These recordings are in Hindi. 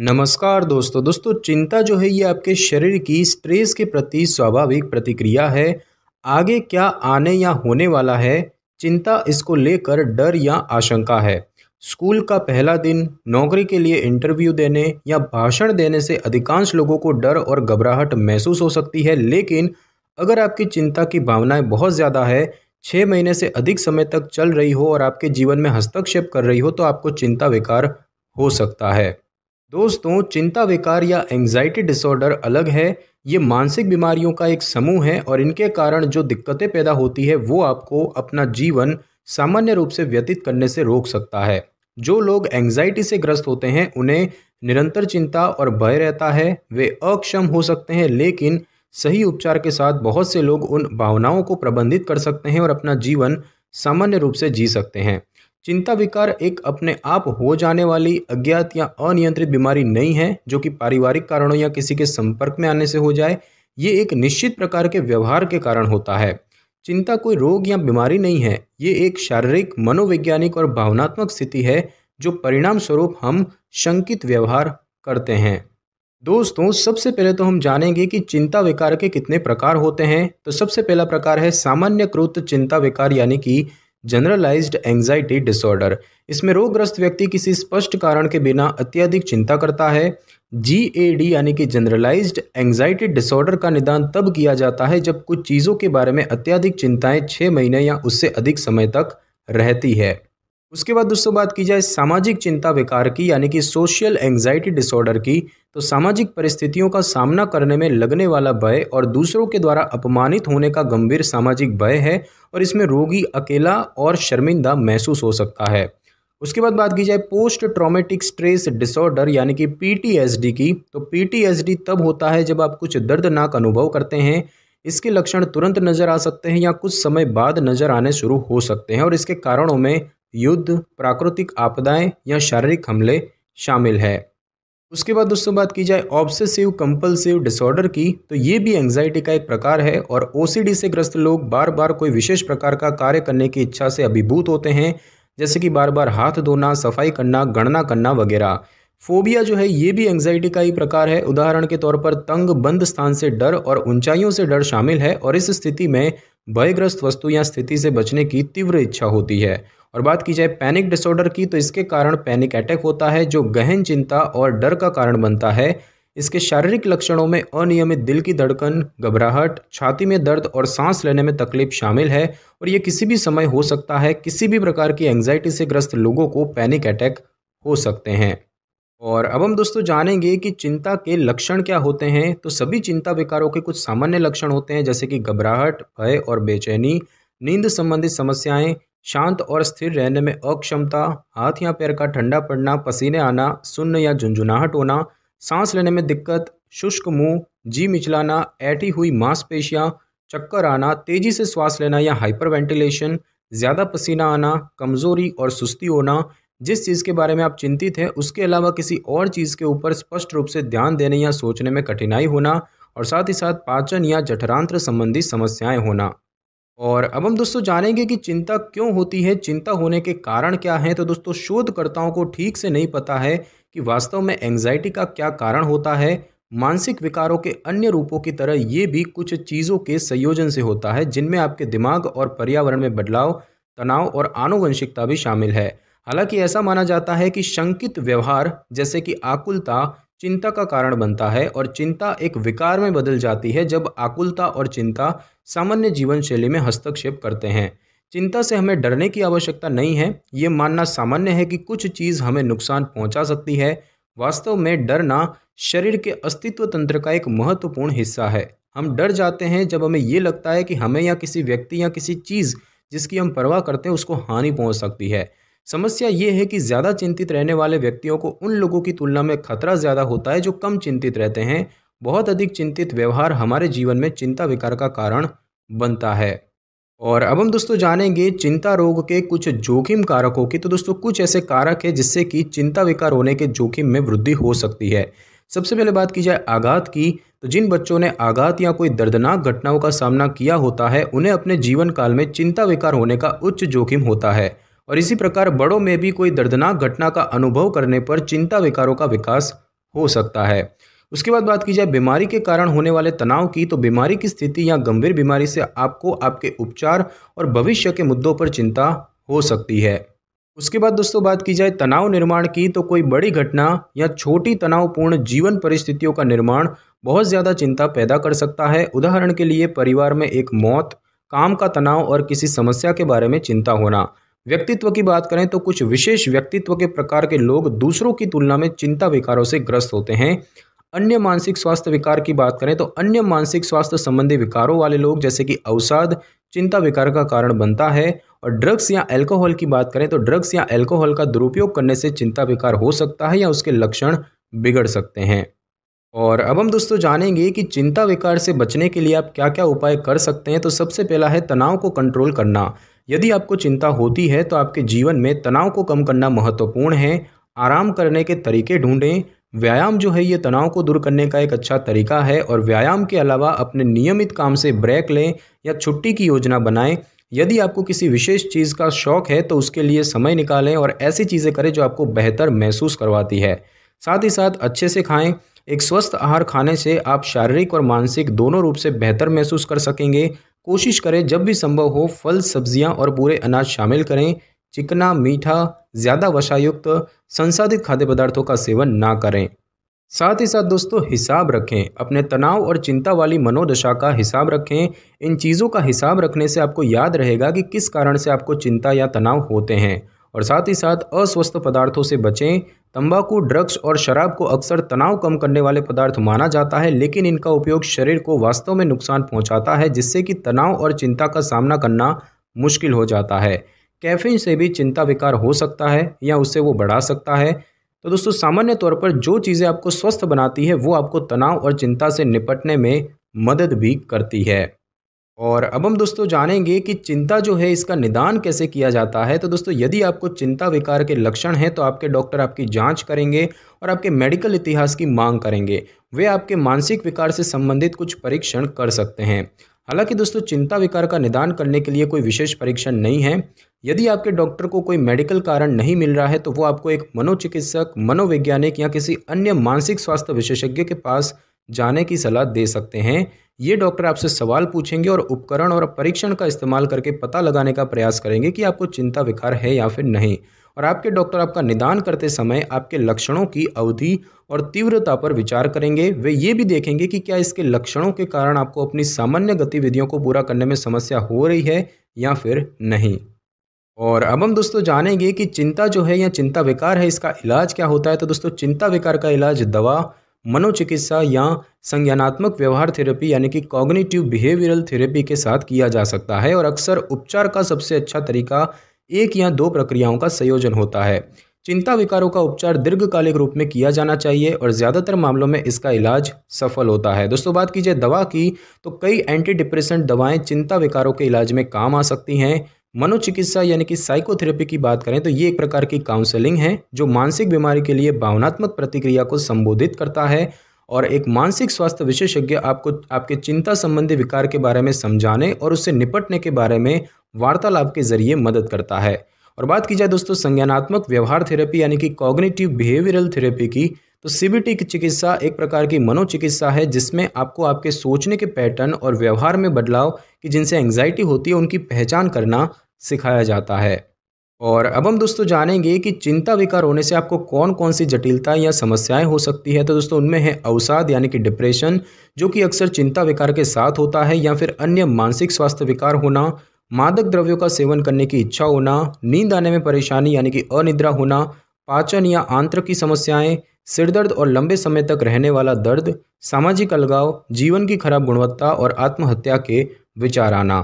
नमस्कार दोस्तों दोस्तों चिंता जो है ये आपके शरीर की स्ट्रेस के प्रति स्वाभाविक प्रतिक्रिया है आगे क्या आने या होने वाला है चिंता इसको लेकर डर या आशंका है स्कूल का पहला दिन नौकरी के लिए इंटरव्यू देने या भाषण देने से अधिकांश लोगों को डर और घबराहट महसूस हो सकती है लेकिन अगर आपकी चिंता की भावनाएं बहुत ज़्यादा है छः महीने से अधिक समय तक चल रही हो और आपके जीवन में हस्तक्षेप कर रही हो तो आपको चिंता विकार हो सकता है दोस्तों चिंता विकार या एंग्जाइटी डिसऑर्डर अलग है ये मानसिक बीमारियों का एक समूह है और इनके कारण जो दिक्कतें पैदा होती है वो आपको अपना जीवन सामान्य रूप से व्यतीत करने से रोक सकता है जो लोग एंग्जाइटी से ग्रस्त होते हैं उन्हें निरंतर चिंता और भय रहता है वे अक्षम हो सकते हैं लेकिन सही उपचार के साथ बहुत से लोग उन भावनाओं को प्रबंधित कर सकते हैं और अपना जीवन सामान्य रूप से जी सकते हैं चिंता विकार एक अपने आप हो जाने वाली अज्ञात या अनियंत्रित बीमारी नहीं है जो कि पारिवारिक कारणों या किसी के संपर्क में आने से हो जाए ये एक निश्चित प्रकार के व्यवहार के कारण होता है चिंता कोई रोग या बीमारी नहीं है ये एक शारीरिक मनोवैज्ञानिक और भावनात्मक स्थिति है जो परिणाम स्वरूप हम शंकित व्यवहार करते हैं दोस्तों सबसे पहले तो हम जानेंगे कि चिंता विकार के कितने प्रकार होते हैं तो सबसे पहला प्रकार है सामान्य कृत चिंता विकार यानी कि जनरलाइज्ड एंग्जाइटी डिसऑर्डर इसमें रोगग्रस्त व्यक्ति किसी स्पष्ट कारण के बिना अत्यधिक चिंता करता है जी ए डी यानी कि जनरलाइज्ड एंग्जाइटी डिसऑर्डर का निदान तब किया जाता है जब कुछ चीज़ों के बारे में अत्यधिक चिंताएं छः महीने या उससे अधिक समय तक रहती है उसके बाद दोस्तों बात की जाए सामाजिक चिंता विकार की यानी कि सोशल एंग्जाइटी डिसऑर्डर की तो सामाजिक परिस्थितियों का सामना करने में लगने वाला भय और दूसरों के द्वारा अपमानित होने का गंभीर सामाजिक भय है और इसमें रोगी अकेला और शर्मिंदा महसूस हो सकता है उसके बाद बात की जाए पोस्ट ट्रॉमेटिक स्ट्रेस डिसऑर्डर यानी कि पी की तो पी तब होता है जब आप कुछ दर्दनाक अनुभव करते हैं इसके लक्षण तुरंत नज़र आ सकते हैं या कुछ समय बाद नज़र आने शुरू हो सकते हैं और इसके कारणों में युद्ध प्राकृतिक आपदाएं या शारीरिक हमले शामिल है उसके बाद दोस्तों बात की जाए ऑब्सेसिव कंपल्सिव डिसऑर्डर की तो ये भी एंजाइटी का एक प्रकार है और ओसीडी से ग्रस्त लोग बार बार कोई विशेष प्रकार का कार्य करने की इच्छा से अभिभूत होते हैं जैसे कि बार बार हाथ धोना सफाई करना गणना करना वगैरह फोबिया जो है ये भी एंजाइटी का ही प्रकार है उदाहरण के तौर पर तंग बंद स्थान से डर और ऊंचाइयों से डर शामिल है और इस स्थिति में भयग्रस्त वस्तु या स्थिति से बचने की तीव्र इच्छा होती है और बात की जाए पैनिक डिसऑर्डर की तो इसके कारण पैनिक अटैक होता है जो गहन चिंता और डर का कारण बनता है इसके शारीरिक लक्षणों में अनियमित दिल की धड़कन घबराहट छाती में दर्द और सांस लेने में तकलीफ शामिल है और ये किसी भी समय हो सकता है किसी भी प्रकार की एंजाइटी से ग्रस्त लोगों को पैनिक अटैक हो सकते हैं और अब हम दोस्तों जानेंगे कि चिंता के लक्षण क्या होते हैं तो सभी चिंता विकारों के कुछ सामान्य लक्षण होते हैं जैसे कि घबराहट भय और बेचैनी नींद संबंधित समस्याएं शांत और स्थिर रहने में अक्षमता हाथ या पैर का ठंडा पड़ना पसीने आना सुन्न या झुंझुनाहट होना सांस लेने में दिक्कत शुष्क मुंह जी मिचलाना ऐटी हुई मांसपेशियां चक्कर आना तेजी से श्वास लेना या हाइपर वेंटिलेशन ज़्यादा पसीना आना कमज़ोरी और सुस्ती होना जिस चीज़ के बारे में आप चिंतित हैं उसके अलावा किसी और चीज़ के ऊपर स्पष्ट रूप से ध्यान देने या सोचने में कठिनाई होना और साथ ही साथ पाचन या जठरांत्र संबंधी समस्याएं होना और अब हम दोस्तों जानेंगे कि चिंता क्यों होती है चिंता होने के कारण क्या हैं तो दोस्तों शोधकर्ताओं को ठीक से नहीं पता है कि वास्तव में एंग्जाइटी का क्या कारण होता है मानसिक विकारों के अन्य रूपों की तरह ये भी कुछ चीज़ों के संयोजन से होता है जिनमें आपके दिमाग और पर्यावरण में बदलाव तनाव और आनुवंशिकता भी शामिल है हालांकि ऐसा माना जाता है कि शंकित व्यवहार जैसे कि आकुलता चिंता का कारण बनता है और चिंता एक विकार में बदल जाती है जब आकुलता और चिंता सामान्य जीवन शैली में हस्तक्षेप करते हैं चिंता से हमें डरने की आवश्यकता नहीं है ये मानना सामान्य है कि कुछ चीज़ हमें नुकसान पहुंचा सकती है वास्तव में डरना शरीर के अस्तित्व तंत्र का एक महत्वपूर्ण हिस्सा है हम डर जाते हैं जब हमें ये लगता है कि हमें या किसी व्यक्ति या किसी चीज़ जिसकी हम परवाह करते हैं उसको हानि पहुँच सकती है समस्या ये है कि ज़्यादा चिंतित रहने वाले व्यक्तियों को उन लोगों की तुलना में खतरा ज़्यादा होता है जो कम चिंतित रहते हैं बहुत अधिक चिंतित व्यवहार हमारे जीवन में चिंता विकार का कारण बनता है और अब हम दोस्तों जानेंगे चिंता रोग के कुछ जोखिम कारकों की तो दोस्तों कुछ ऐसे कारक है जिससे कि चिंता विकार होने के जोखिम में वृद्धि हो सकती है सबसे पहले बात की जाए आघात की तो जिन बच्चों ने आघात या कोई दर्दनाक घटनाओं का सामना किया होता है उन्हें अपने जीवन काल में चिंता विकार होने का उच्च जोखिम होता है और इसी प्रकार बड़ों में भी कोई दर्दनाक घटना का अनुभव करने पर चिंता विकारों का विकास हो सकता है उसके बाद बात की जाए बीमारी के कारण होने वाले तनाव की तो बीमारी की स्थिति या गंभीर बीमारी से आपको आपके उपचार और भविष्य के मुद्दों पर चिंता हो सकती है उसके बाद दोस्तों बात की जाए तनाव निर्माण की तो कोई बड़ी घटना या छोटी तनावपूर्ण जीवन परिस्थितियों का निर्माण बहुत ज़्यादा चिंता पैदा कर सकता है उदाहरण के लिए परिवार में एक मौत काम का तनाव और किसी समस्या के बारे में चिंता होना व्यक्तित्व की बात करें तो कुछ विशेष व्यक्तित्व के प्रकार के लोग दूसरों की तुलना में चिंता विकारों से ग्रस्त होते हैं अन्य मानसिक स्वास्थ्य विकार की बात करें तो अन्य मानसिक स्वास्थ्य संबंधी विकारों वाले लोग जैसे कि अवसाद चिंता विकार का कारण बनता है और ड्रग्स या अल्कोहल की बात करें तो ड्रग्स या अल्कोहल का दुरुपयोग करने से चिंता विकार हो सकता है या उसके लक्षण बिगड़ सकते हैं और अब हम दोस्तों जानेंगे कि चिंता विकार से बचने के लिए आप क्या क्या उपाय कर सकते हैं तो सबसे पहला है तनाव को कंट्रोल करना यदि आपको चिंता होती है तो आपके जीवन में तनाव को कम करना महत्वपूर्ण है आराम करने के तरीके ढूंढें व्यायाम जो है ये तनाव को दूर करने का एक अच्छा तरीका है और व्यायाम के अलावा अपने नियमित काम से ब्रेक लें या छुट्टी की योजना बनाएं यदि आपको किसी विशेष चीज़ का शौक है तो उसके लिए समय निकालें और ऐसी चीज़ें करें जो आपको बेहतर महसूस करवाती है साथ ही साथ अच्छे से खाएं एक स्वस्थ आहार खाने से आप शारीरिक और मानसिक दोनों रूप से बेहतर महसूस कर सकेंगे कोशिश करें जब भी संभव हो फल सब्जियां और पूरे अनाज शामिल करें चिकना मीठा ज़्यादा वसायुक्त संसाधित खाद्य पदार्थों का सेवन ना करें साथ ही साथ दोस्तों हिसाब रखें अपने तनाव और चिंता वाली मनोदशा का हिसाब रखें इन चीज़ों का हिसाब रखने से आपको याद रहेगा कि किस कारण से आपको चिंता या तनाव होते हैं और साथ ही साथ अस्वस्थ पदार्थों से बचें तंबाकू ड्रग्स और शराब को अक्सर तनाव कम करने वाले पदार्थ माना जाता है लेकिन इनका उपयोग शरीर को वास्तव में नुकसान पहुंचाता है जिससे कि तनाव और चिंता का सामना करना मुश्किल हो जाता है कैफीन से भी चिंता विकार हो सकता है या उससे वो बढ़ा सकता है तो दोस्तों सामान्य तौर पर जो चीज़ें आपको स्वस्थ बनाती है वो आपको तनाव और चिंता से निपटने में मदद भी करती है और अब हम दोस्तों जानेंगे कि चिंता जो है इसका निदान कैसे किया जाता है तो दोस्तों यदि आपको चिंता विकार के लक्षण हैं तो आपके डॉक्टर आपकी जांच करेंगे और आपके मेडिकल इतिहास की मांग करेंगे वे आपके मानसिक विकार से संबंधित कुछ परीक्षण कर सकते हैं हालांकि दोस्तों चिंता विकार का निदान करने के लिए कोई विशेष परीक्षण नहीं है यदि आपके डॉक्टर को कोई मेडिकल कारण नहीं मिल रहा है तो वो आपको एक मनोचिकित्सक मनोवैज्ञानिक या किसी अन्य मानसिक स्वास्थ्य विशेषज्ञ के पास जाने की सलाह दे सकते हैं ये डॉक्टर आपसे सवाल पूछेंगे और उपकरण और परीक्षण का इस्तेमाल करके पता लगाने का प्रयास करेंगे कि आपको चिंता विकार है या फिर नहीं और आपके डॉक्टर आपका निदान करते समय आपके लक्षणों की अवधि और तीव्रता पर विचार करेंगे वे ये भी देखेंगे कि क्या इसके लक्षणों के कारण आपको अपनी सामान्य गतिविधियों को पूरा करने में समस्या हो रही है या फिर नहीं और अब हम दोस्तों जानेंगे कि चिंता जो है या चिंता विकार है इसका इलाज क्या होता है तो दोस्तों चिंता विकार का इलाज दवा मनोचिकित्सा या संज्ञानात्मक व्यवहार थेरेपी यानी कि कॉग्निटिव बिहेवियरल थेरेपी के साथ किया जा सकता है और अक्सर उपचार का सबसे अच्छा तरीका एक या दो प्रक्रियाओं का संयोजन होता है चिंता विकारों का उपचार दीर्घकालिक रूप में किया जाना चाहिए और ज़्यादातर मामलों में इसका इलाज सफल होता है दोस्तों बात कीजिए दवा की तो कई एंटी डिप्रेसेंट दवाएं चिंता विकारों के इलाज में काम आ सकती हैं मनोचिकित्सा यानी कि साइकोथेरेपी की बात करें तो ये एक प्रकार की काउंसलिंग है जो मानसिक बीमारी के लिए भावनात्मक प्रतिक्रिया को संबोधित करता है और एक मानसिक स्वास्थ्य विशेषज्ञ आपको आपके चिंता संबंधी विकार के बारे में समझाने और उससे निपटने के बारे में वार्तालाप के जरिए मदद करता है और बात की जाए दोस्तों संज्ञानात्मक व्यवहार थेरेपी यानी कि कॉग्निटिव बिहेवियरल थेरेपी की तो सीबीटी की चिकित्सा एक प्रकार की मनोचिकित्सा है जिसमें आपको आपके सोचने के पैटर्न और व्यवहार में बदलाव कि जिनसे एंग्जाइटी होती है उनकी पहचान करना सिखाया जाता है और अब हम दोस्तों जानेंगे कि चिंता विकार होने से आपको कौन कौन सी जटिलता या समस्याएं हो सकती है तो दोस्तों उनमें है अवसाद यानी कि डिप्रेशन जो कि अक्सर चिंता विकार के साथ होता है या फिर अन्य मानसिक स्वास्थ्य विकार होना मादक द्रव्यों का सेवन करने की इच्छा होना नींद आने में परेशानी यानी कि अनिद्रा होना पाचन या आंत्र की समस्याएं सिरदर्द और लंबे समय तक रहने वाला दर्द सामाजिक अलगाव जीवन की खराब गुणवत्ता और आत्महत्या के विचार आना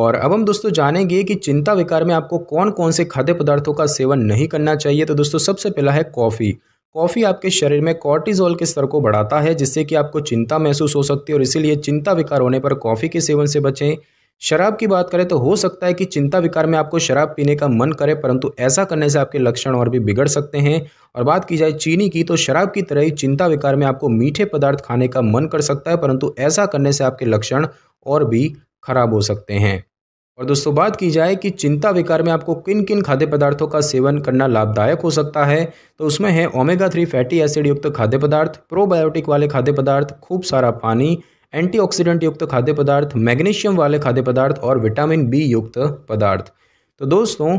और अब हम दोस्तों जानेंगे कि चिंता विकार में आपको कौन कौन से खाद्य पदार्थों का सेवन नहीं करना चाहिए तो दोस्तों सबसे पहला है कॉफ़ी कॉफ़ी आपके शरीर में कॉर्टिजोल के स्तर को बढ़ाता है जिससे कि आपको चिंता महसूस हो सकती है और इसीलिए चिंता विकार होने पर कॉफ़ी के सेवन से बचें शराब की बात करें तो हो सकता है कि चिंता विकार में आपको शराब पीने का मन करे परंतु ऐसा करने से आपके लक्षण और भी बिगड़ सकते हैं और बात की जाए चीनी की तो शराब की तरह ही चिंता विकार में आपको मीठे पदार्थ खाने का मन कर सकता है परंतु ऐसा करने से आपके लक्षण और भी खराब हो सकते हैं और दोस्तों बात की जाए कि चिंता विकार में आपको किन किन खाद्य पदार्थों का सेवन करना लाभदायक हो सकता है तो उसमें है ओमेगा थ्री फैटी एसिड युक्त खाद्य पदार्थ प्रोबायोटिक वाले खाद्य पदार्थ खूब सारा पानी एंटीऑक्सीडेंट युक्त खाद्य पदार्थ मैग्नीशियम वाले खाद्य पदार्थ और विटामिन बी युक्त पदार्थ तो दोस्तों